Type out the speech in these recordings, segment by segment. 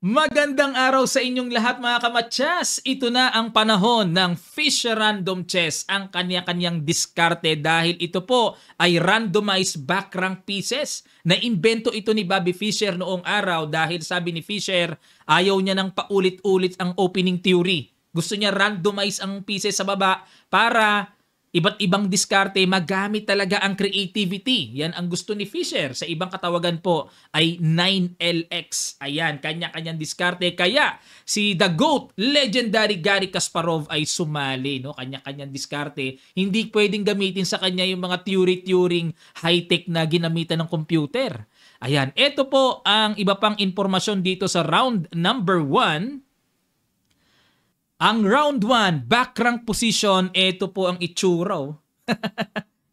Magandang araw sa inyong lahat mga kamatsas! Ito na ang panahon ng Fish Random Chess, ang kanya-kanyang diskarte dahil ito po ay randomized backrank pieces na imbento ito ni Bobby Fischer noong araw dahil sabi ni Fischer ayaw niya nang paulit-ulit ang opening theory. Gusto niya randomize ang pieces sa baba para iba't ibang diskarte, magamit talaga ang creativity. Yan ang gusto ni Fisher. Sa ibang katawagan po ay 9LX. Ayan, kanya-kanyang diskarte. Kaya si The GOAT, legendary Gary Kasparov ay sumali. No? Kanya-kanyang diskarte. Hindi pwedeng gamitin sa kanya yung mga turing turing high-tech na ginamitan ng computer. Ayan, ito po ang iba pang impormasyon dito sa round number 1 ang round 1, back rank position, ito po ang itsura. Oh.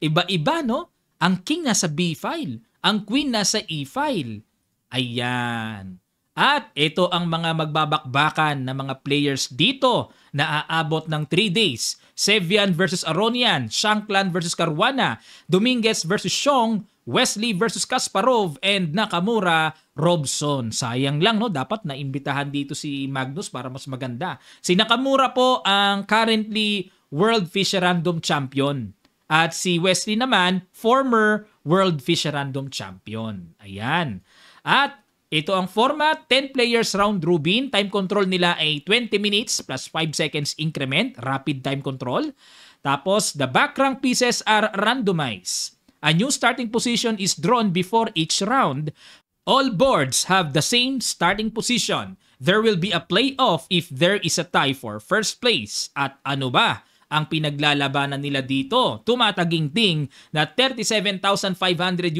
Iba-iba, no? Ang king nasa B file, ang queen nasa E file. Ayan. At ito ang mga magbabakbakan na mga players dito na aabot ng 3 days. Sevian versus Aronian, Shankland versus Caruana, Dominguez versus Xiong, Wesley versus Kasparov, and Nakamura Robson. Sayang lang no, dapat naimbitahan dito si Magnus para mas maganda. Si Nakamura po ang currently World Random Champion. At si Wesley naman, former World Random Champion. Ayan. At ito ang format, 10 players round robin. Time control nila ay 20 minutes plus 5 seconds increment, rapid time control. Tapos, the back rank pieces are randomized. A new starting position is drawn before each round. All boards have the same starting position. There will be a playoff if there is a tie for first place. At ano ba? ang pinaglalabanan nila dito. tumataging ding na 37,500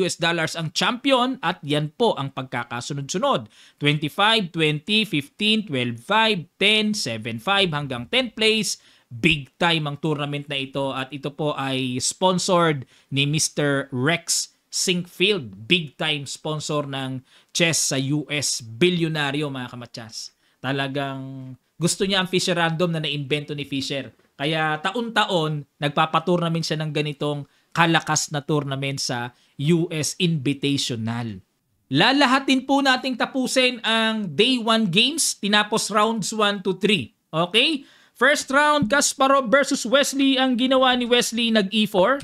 US dollars ang champion at yan po ang pagkakasunod-sunod. 25, 20, 15, 12, 5, 10, 7, 5 hanggang 10 place big time ang tournament na ito at ito po ay sponsored ni Mr. Rex Sinkfield, big time sponsor ng chess sa US, bilyonaryo mga kamatsas. Talagang gusto niya ang Fisher Random na naimbento ni Fisher kaya taon-taon, nagpapatournament siya ng ganitong kalakas na tournament sa US Invitational. Lalahatin po nating tapusin ang day 1 games, tinapos rounds 1 to 3. Okay? First round, Kasparov versus Wesley. Ang ginawa ni Wesley, nag-E4.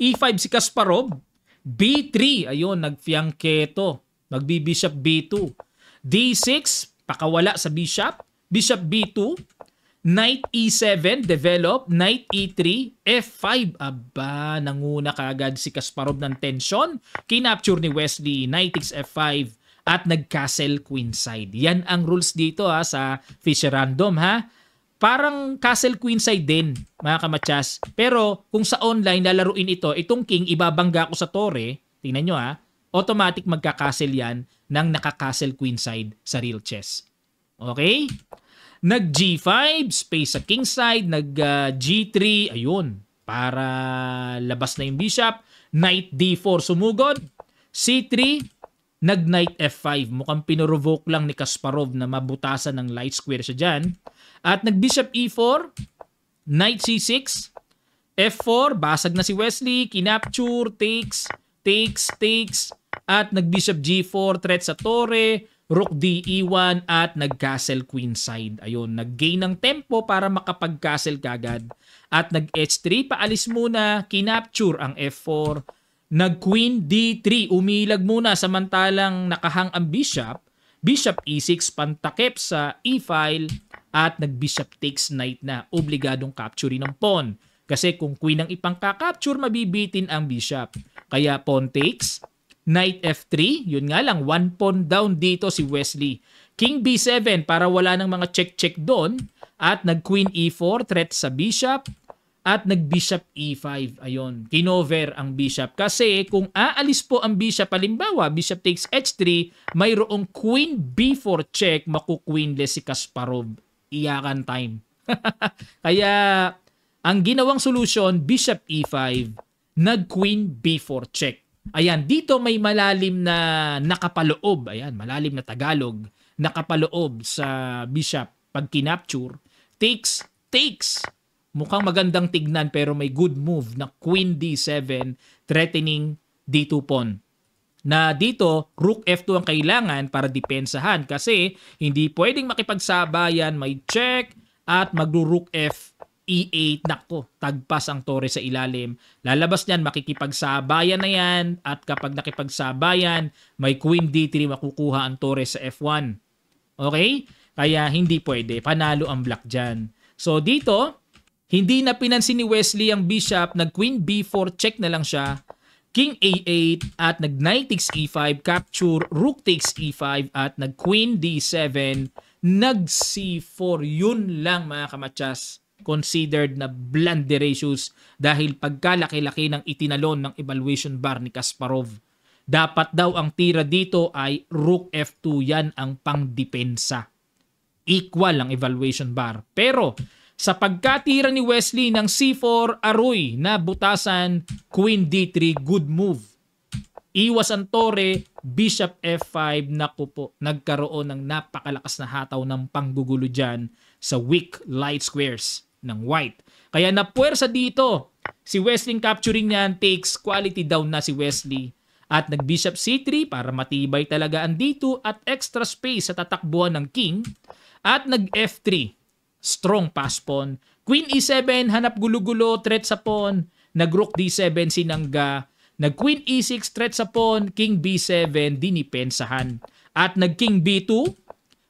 E5 e si Kasparov. B3, ayun, nag nagfiangketo. Nag-bishop b B2. D6, pakawala sa bishop. Bishop B2. Knight E7 develop, Knight E3, F5. Aba, nanguna kagad si Kasparov ng tension. Kinapture ni Wesley, Knight takes F5 at nagcastle queenside. Yan ang rules dito ha sa Fischer Random ha. Parang castle queenside din mga kamatsas. Pero kung sa online lalaruin ito, itong king ibabangga ko sa tore. Tingnan nyo ha. Automatic magka-castle yan ng nakaka-castle queenside sa real chess. Okay? Nag G5, space sa kingside, nag ah, G3, ayun, para labas na yung bishop. Knight D4 sumugod. C3, nag knight F5. Mukhang pinorovoke lang ni Kasparov na mabutasan ng light square siya dyan. At nag bishop E4, knight C6, F4, basag na si Wesley, kinapture, takes, takes, takes, at nag bishop G4, threat sa torre, rook d1 e at nag-castle queenside. Ayun, nag-gain ng tempo para makapag-castle kagad. At nag-h3, paalis muna, kinapture ang f4. Nag-queen d3, umilag muna samantalang nakahang ang bishop. Bishop e6, pantakip sa e-file. At nag-bishop takes knight na, obligadong capture ng pawn. Kasi kung queen ang ipang ipangkakapture, mabibitin ang bishop. Kaya pawn takes, knight f3. Yun nga lang, 1 pawn down dito si Wesley. King b7 para wala ng mga check-check doon. At nag-queen e4, threat sa bishop. At nag-bishop e5. Ayun, kinover ang bishop. Kasi kung aalis po ang bishop, halimbawa, bishop takes h3, mayroong queen b4 check, maku-queenless si Kasparov. Iyakan time. Kaya, ang ginawang solusyon, bishop e5, nag-queen b4 check. Ayan, dito may malalim na nakapaloob, ayan, malalim na Tagalog, nakapaloob sa Bishop pag kinapture, takes, takes, mukhang magandang tignan pero may good move na Queen D7 threatening D2 pawn. Na dito, Rook F2 ang kailangan para depensahan kasi hindi pwedeng makipagsabayan, may check at magro-Rook F E8, nako, tagpas ang Torres sa ilalim. Lalabas niyan, makikipagsabayan na yan. At kapag nakipagsabayan, may Queen D3 makukuha ang Torres sa F1. Okay? Kaya hindi pwede. Panalo ang black dyan. So dito, hindi na pinansin ni Wesley ang bishop. Nag queen b4, check na lang siya. King a8 at nag knight takes e5, capture, rook takes e5 at nag queen d7, nag c4. Yun lang mga kamatsas considered na bland ratios dahil pagkalaki-laki ng itinalon ng evaluation bar ni Kasparov. Dapat daw ang tira dito ay Rook F2 yan ang pangdepensa. Equal ang evaluation bar. Pero sa pagkatira ni Wesley ng C4 aruy na butasan Queen D3 good move. Iwas ang tore, Bishop F5, naku po, nagkaroon ng napakalakas na hataw ng panggugulo dyan sa weak light squares ng White. Kaya napuwersa dito si Wesley capturing niyan takes quality down na si Wesley at nagbishop c3 para matibay talaga ang d2 at extra space sa tatakbuhan ng king at nag f3 strong pass pawn queen e7 hanap gulugulo threat sa pawn nag rook d7 sinangga nag queen e6 threat sa pawn king b7 dinipensahan at nag king b2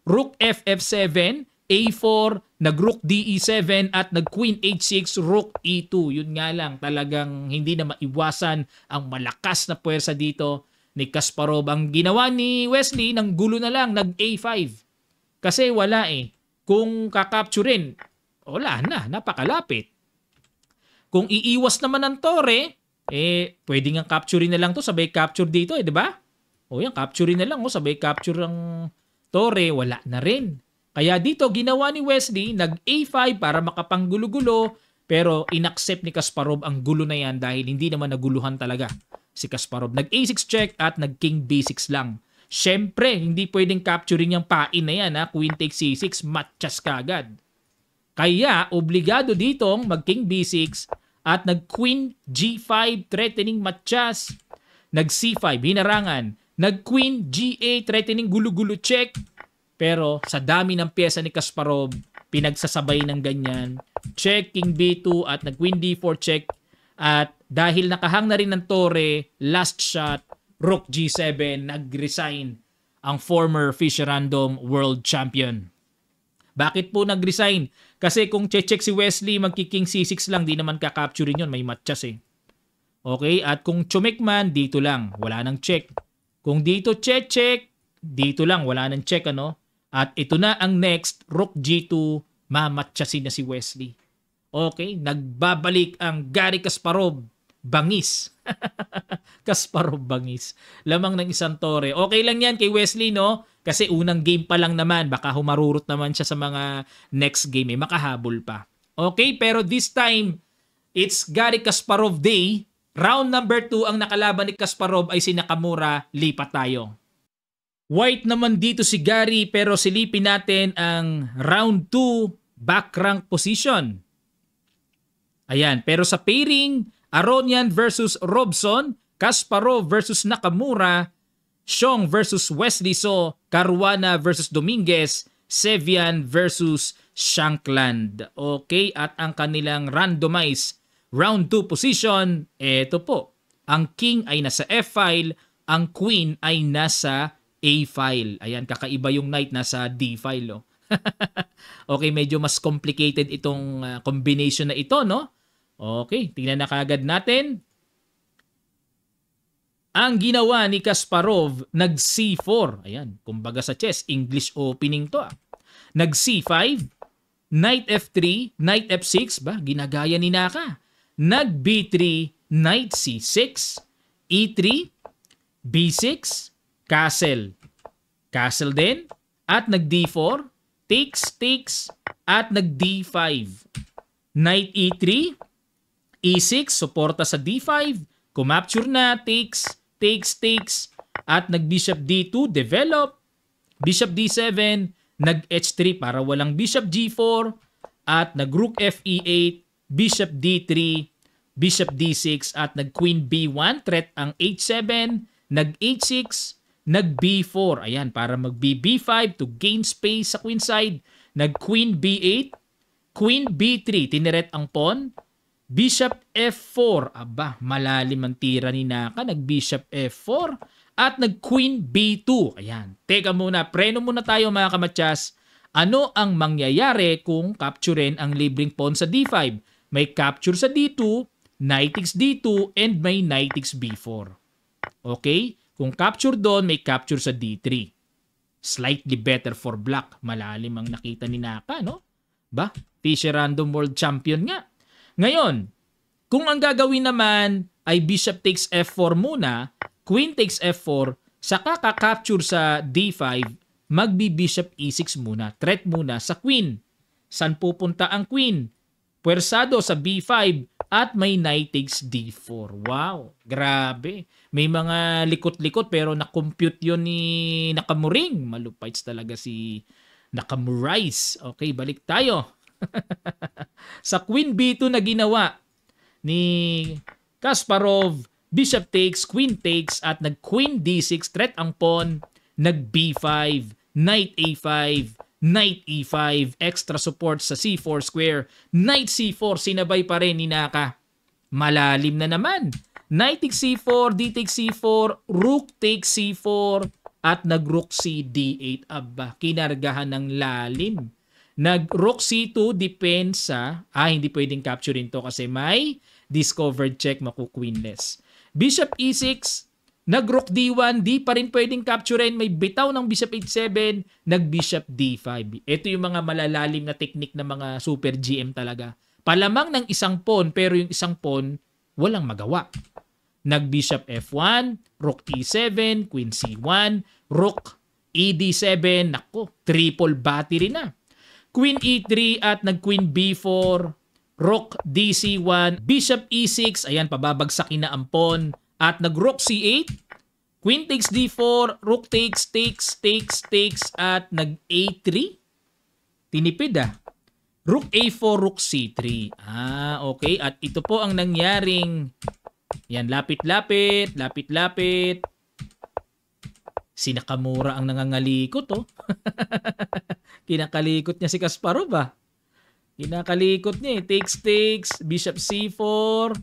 rook f f 7 a4 nag e rook e 7 at nag queen H6 rook E2 yun nga lang talagang hindi na maiwasan ang malakas na puwersa dito ni Kasparov ang ginawa ni Wesley ng gulo na lang nag A5 kasi wala eh kung kakapturein wala na napakalapit kung iiwas naman ng tore eh pwedeng ang capturein na lang to sabay capture dito eh di ba o yan capturein na lang o oh, sabay capture ang tore wala na rin kaya dito ginawa ni Wesley nag A5 para makapanggulo-gulo pero inaccept ni Kasparov ang gulo na yan dahil hindi naman naguluhan talaga si Kasparov. Nag A6 check at nag King B6 lang. Siyempre, hindi pwedeng capturing yung pain na yan ha. Queen takes C6, matchas kagad. Kaya, obligado ditong mag King B6 at nag Queen G5 threatening matchas. Nag C5, hinarangan. Nag Queen G8 threatening gulo-gulo check pero sa dami ng pyesa ni Kasparov, pinagsasabay ng ganyan. Check King B2 at nag Queen D4 check. At dahil nakahang na rin ng tore, last shot, Rook G7, nag-resign ang former Fisher Random World Champion. Bakit po nag-resign? Kasi kung check si Wesley, magki-king C6 lang, di naman kakapture yun. May matchas eh. Okay? At kung chumik man, dito lang. Wala nang check. Kung dito check-check, dito lang. Wala nang check ano. At ito na ang next, Rook G2, mamatchasin na si Wesley. Okay, nagbabalik ang Gary Kasparov, bangis. Kasparov bangis. Lamang ng isang tore. Okay lang yan kay Wesley, no? Kasi unang game pa lang naman, baka humarurot naman siya sa mga next game, eh, makahabol pa. Okay, pero this time, it's Gary Kasparov Day. Round number 2, ang nakalaban ni Kasparov ay si Nakamura. Lipat tayo. White naman dito si Gary pero silipin natin ang round 2 back rank position. Ayan, pero sa pairing, Aronian versus Robson, Kasparov versus Nakamura, Xiong versus Wesley So, Caruana versus Dominguez, Sevian versus Shankland. Okay, at ang kanilang randomize round 2 position, eto po. Ang king ay nasa F-file, ang queen ay nasa A file. Ayan, kakaiba yung knight nasa D file. no? Oh. okay, medyo mas complicated itong uh, combination na ito, no? Okay, tingnan na kagad natin. Ang ginawa ni Kasparov, nag C4. Ayan, kumbaga sa chess, English opening to. Ah. Nag C5, knight F3, knight F6, ba? Ginagaya ni Naka. Nag B3, knight C6, E3, B6, castle. Castle din. At nag d4. Takes, takes. At nag d5. Knight e3. e6. Suporta sa d5. Kumapture na. Takes, takes, takes. At nag bishop d2. Develop. Bishop d7. Nag h3 para walang bishop g4. At nag rook f e8. Bishop d3. Bishop d6. At nag queen b1. Threat ang h7. Nag h6 Nag B4, ayan, para mag B5 to gain space sa queen side. Nag queen B8, queen B3, tineret ang pawn. Bishop F4, aba, malalim ang tira ni Naka. Nag Bishop F4 at nag Queen B2. Ayan, teka muna, preno muna tayo mga kamatsas. Ano ang mangyayari kung capturein ang libreng pawn sa D5? May capture sa D2, knight x D2, and may knight x B4. Okay? Kung capture doon, may capture sa D3. Slightly better for black. Malalim ang nakita ni Naka, no? Ba? Fisher Random World Champion nga. Ngayon, kung ang gagawin naman ay bishop takes f4 muna, queen takes f4, saka ka-capture sa d5, magbi-bishop e6 muna. Threat muna sa queen. San pupunta ang queen? Pwersado sa b5, at may Nitigs D4. Wow, grabe. May mga likot-likot pero na-compute yon ni Nakamuring. Malupites talaga si Nakamurize. Okay, balik tayo. sa Queen B2 na ginawa ni Kasparov, Bishop takes, Queen takes at nag-Queen D6, threat ang pawn, nag B5, Knight A5, knight e5, extra support sa c4 square, knight c4, sinabay pa rin ni Naka. Malalim na naman. Knight c4, d take c4, rook take C4, at nag-Rook c d8. Aba, kinargahan ng lalim. Nag-rook c2, depensa. Ah, hindi pwedeng capturein to kasi may discovered check maku-queenless. Bishop e6, Nag-rook d1, di pa rin pwedeng capturein. May bitaw ng bishop h7, nag-bishop d5. Ito yung mga malalalim na technique ng mga super GM talaga. Palamang ng isang pawn, pero yung isang pawn, walang magawa. Nag-bishop f1, rook e7, queen c1, rook e d7. Nako, triple battery na. Queen e3 at nag-queen b4, rook dc1, bishop e6. Ayan, pababagsakin na ang pawn at nag-rook c8. Queen takes d4. Rook takes, takes, takes, takes. At nag-a3. Tinipid ah. Rook a4, rook c3. Ah, okay. At ito po ang nangyaring... Yan, lapit-lapit, lapit-lapit. Sinakamura ang nangangalikot, oh. Kinakalikot niya si Kasparov, ah. Kinakalikot niya, eh. Takes, takes, bishop c4,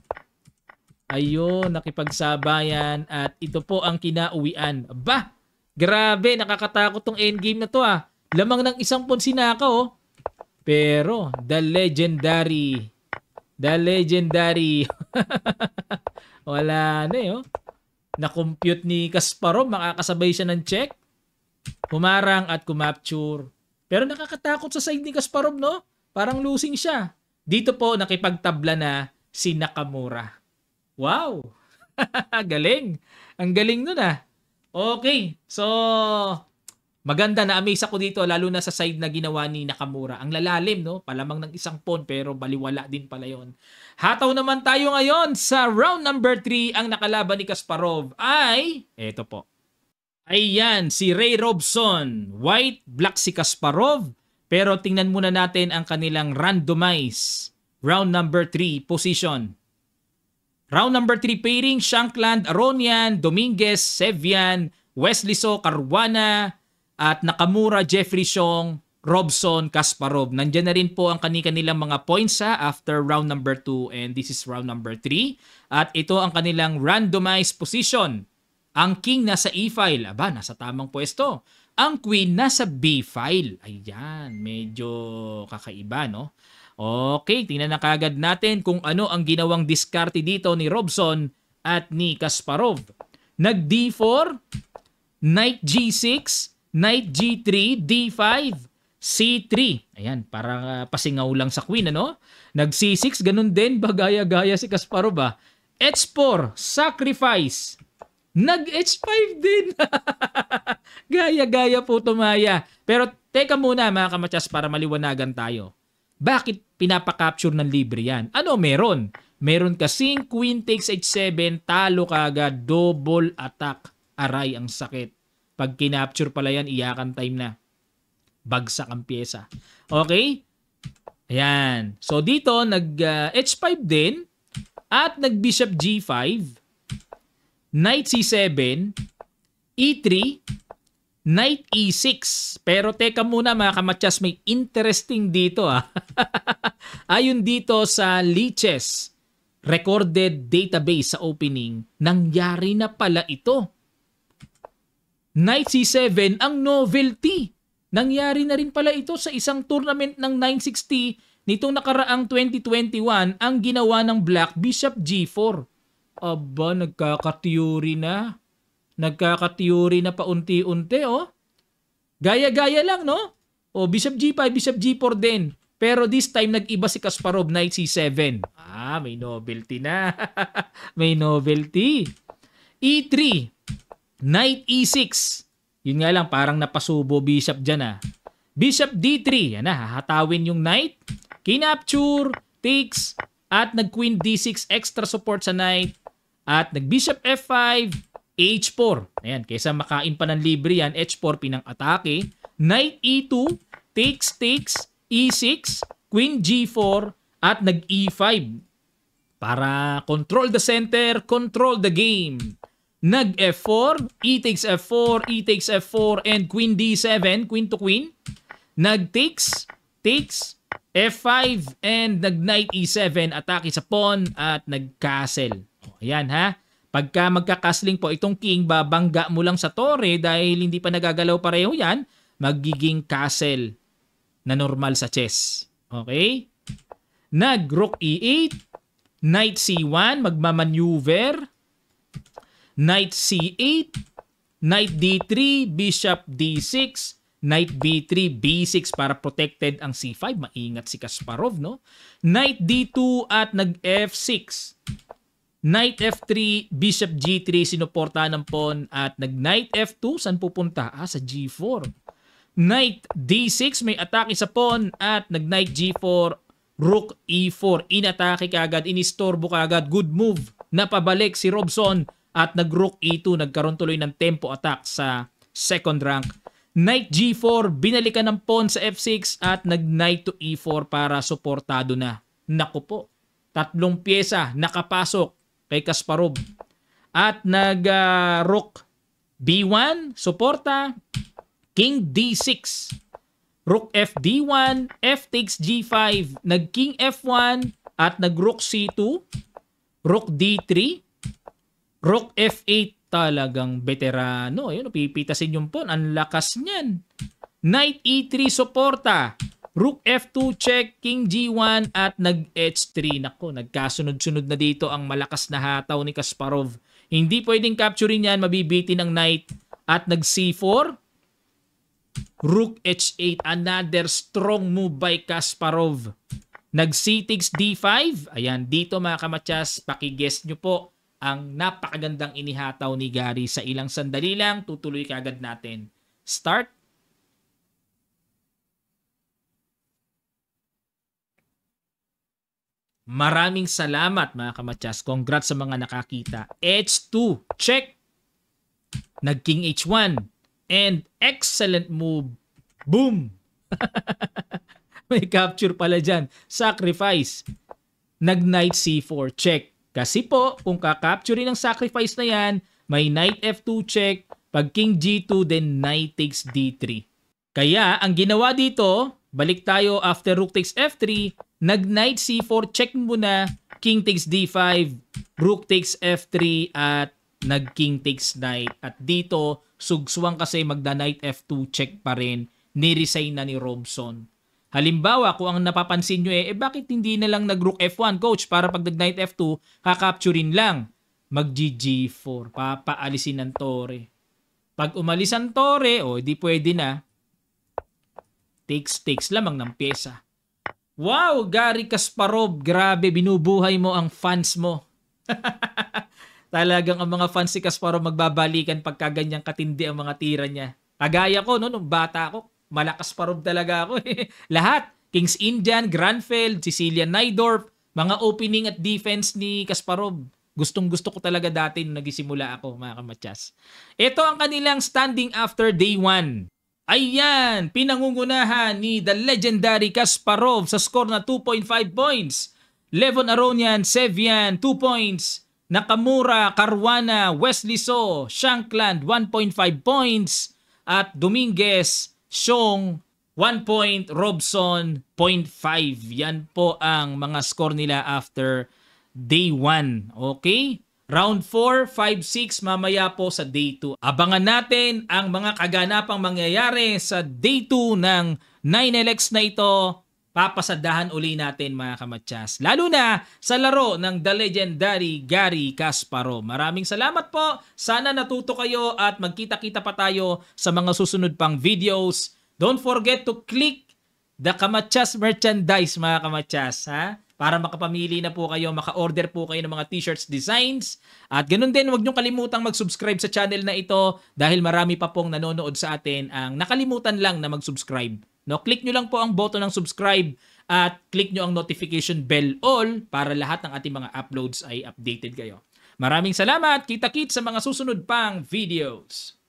Ayun, nakipagsabayan at ito po ang kinauwian. Ba! Grabe, nakakatakot tong endgame na to ah. Lamang ng isang ponsinaka oh. Pero, the legendary. The legendary. Wala na eh oh. Na-compute ni Kasparov, makakasabay siya ng check. Humarang at kumapture. Pero nakakatakot sa side ni Kasparov no? Parang losing siya. Dito po nakipagtabla na si Nakamura. Wow! galing! Ang galing nun ah. Okay, so maganda na amaze ako dito lalo na sa side na ginawa ni Nakamura. Ang lalalim no, palamang ng isang pawn pero baliwala din pala yon. Hataw naman tayo ngayon sa round number 3 ang nakalaban ni Kasparov ay eto po. Ayan, si Ray Robson. White, black si Kasparov. Pero tingnan muna natin ang kanilang randomize. Round number 3 position. Round number 3 pairing, Shankland, Aronian, Dominguez, Sevian, Wesley So, Caruana, at Nakamura, Jeffrey Song, Robson, Kasparov. Nandiyan na rin po ang kanilang mga points ha, after round number 2 and this is round number 3. At ito ang kanilang randomized position. Ang king nasa E-file, aba, nasa tamang pwesto. Ang queen nasa B-file. Ayan, medyo kakaiba, no? Okay, tingnan na kagad natin kung ano ang ginawang diskarte dito ni Robson at ni Kasparov. Nag D4, Knight G6, Knight G3, D5, C3. Ayan, para ah, pasingaw lang sa queen, ano? Nag C6, ganun din ba gaya-gaya si Kasparov ba? Ah. H4, sacrifice. Nag H5 din. Gaya-gaya po tumaya. Pero teka muna mga kamatyas para maliwanagan tayo bakit pinapa-capture ng libre yan? Ano meron? Meron kasing queen takes h7, talo kagad, double attack. Aray ang sakit. Pag kinapture pala yan, iyakan time na. Bagsak ang pyesa. Okay? Ayan. So dito, nag h5 ah, din at nag bishop g5, knight c7, e3, Knight e6. Pero teka muna mga kamatyas, may interesting dito ah. Ayon dito sa Liches recorded database sa opening, nangyari na pala ito. Knight c7 ang novelty. Nangyari na rin pala ito sa isang tournament ng 960 nitong nakaraang 2021 ang ginawa ng Black Bishop g4. Aba, nagkaka-theory na. Nagkaka-theory na paunti-unti, oh. Gaya-gaya lang, no? oh, Bishop G5, Bishop G4 din. Pero this time, nag-iba si Kasparov, Knight C7. Ah, may novelty na. may novelty. E3, Knight E6. Yun nga lang, parang napasubo Bishop dyan, ah. Bishop D3, yan na, ah, hahatawin yung Knight. Kinapture, takes, at nag-Queen D6 extra support sa Knight. At nag-Bishop F5, H4. Ayan, kaysa makain pa ng libre yan, H4 pinang-atake. Knight E2, takes takes, E6, Queen G4, at nag-E5. Para control the center, control the game. Nag F4, E takes F4, E takes F4, and Queen D7, Queen to Queen. Nag takes, takes, F5, and nag Knight E7, atake sa pawn, at nag castle. Oh, ayan ha. Pagka magkakasling po itong king, babangga mo lang sa torre dahil hindi pa nagagalaw pareho yan, magiging castle na normal sa chess. Okay? Nag rook e8, knight c1, magmamaneuver, knight c8, knight d3, bishop d6, knight b3, b6 para protected ang c5. Maingat si Kasparov, no? Knight d2 at nag f6. Knight F3, Bishop G3, sinuporta ng pawn at nag-Knight F2, saan pupunta? Ah, sa G4. Knight D6, may atake sa pawn at nag-Knight G4, Rook E4. Inatake kagad, inistorbo kagad, good move. Napabalik si Robson at nag-Rook E2, nagkaroon tuloy ng tempo attack sa second rank. Knight G4, binalikan ng pawn sa F6 at nag-Knight to E4 para suportado na. Naku po, tatlong pyesa nakapasok kay Kasparov. At nag-rook uh, B1, suporta, King D6, Rook F D1, F takes G5, nag King F1 at nag Rook C2, Rook D3, Rook F8 talagang veterano. Ayun, pipitasin yung pawn. Ang lakas niyan. Knight E3 suporta. Rook F2 check, King G1 at nag H3. Nako, nagkasunod-sunod na dito ang malakas na hataw ni Kasparov. Hindi pwedeng capturein yan, mabibitin ng knight at nag C4. Rook H8, another strong move by Kasparov. Nag c takes D5. Ayan, dito mga kamatsas, paki-guess nyo po ang napakagandang inihataw ni Gary sa ilang sandali lang. Tutuloy kagad natin. Start Maraming salamat mga kamatyas. Congrats sa mga nakakita. H2, check! Nagking H1. And excellent move. Boom! May capture pala dyan. Sacrifice. Nag-Knight C4, check. Kasi po, kung kakapture ng sacrifice na yan, may Knight F2 check, pag King G2, then Knight takes D3. Kaya, ang ginawa dito, balik tayo after Rook takes F3, nag knight c4, check mo na king takes d5, rook takes f3 at nag king takes knight. At dito, sugsuwang kasi magda knight f2 check pa rin, niresign na ni Robson. Halimbawa, kung ang napapansin nyo eh, eh bakit hindi na lang nag rook f1 coach para pag nag knight f2, kakapturin lang. Mag gg4, papaalisin ng tore. Pag umalis ang tore, o oh, di pwede na. Takes, takes lamang ng pyesa. Wow, Gary Kasparov, grabe, binubuhay mo ang fans mo. Talagang ang mga fans si Kasparov magbabalikan pagka ganyang katindi ang mga tira niya. Kagaya ko, no, nung bata ako, malakas parob talaga ako. Eh. Lahat, Kings Indian, Granfeld, Sicilian Naidorf, mga opening at defense ni Kasparov. Gustong gusto ko talaga dati nung nagsimula ako, mga kamatsas. Ito ang kanilang standing after day 1. Ayan, pinangungunahan ni the legendary Kasparov sa score na 2.5 points. Levon Aronian, Sevian, 2 points. Nakamura, Carwana, Wesley So, Shankland, 1.5 points. At Dominguez, Siong, 1 point. Robson, 0.5. Yan po ang mga score nila after day 1. Okay? Round 4, 5, 6 mamaya po sa day 2. Abangan natin ang mga kaganapang mangyayari sa day 2 ng 9LX na ito. Papasadahan uli natin mga kamatsas. Lalo na sa laro ng The Legendary Gary Casparo. Maraming salamat po. Sana natuto kayo at magkita-kita pa tayo sa mga susunod pang videos. Don't forget to click the Kamatsas merchandise mga kamatsas. Ha? para makapamili na po kayo, maka-order po kayo ng mga t-shirts designs. At ganun din, huwag niyong kalimutang mag-subscribe sa channel na ito dahil marami pa pong nanonood sa atin ang nakalimutan lang na mag-subscribe. No, click niyo lang po ang button ng subscribe at click niyo ang notification bell all para lahat ng ating mga uploads ay updated kayo. Maraming salamat. Kita-kits sa mga susunod pang videos.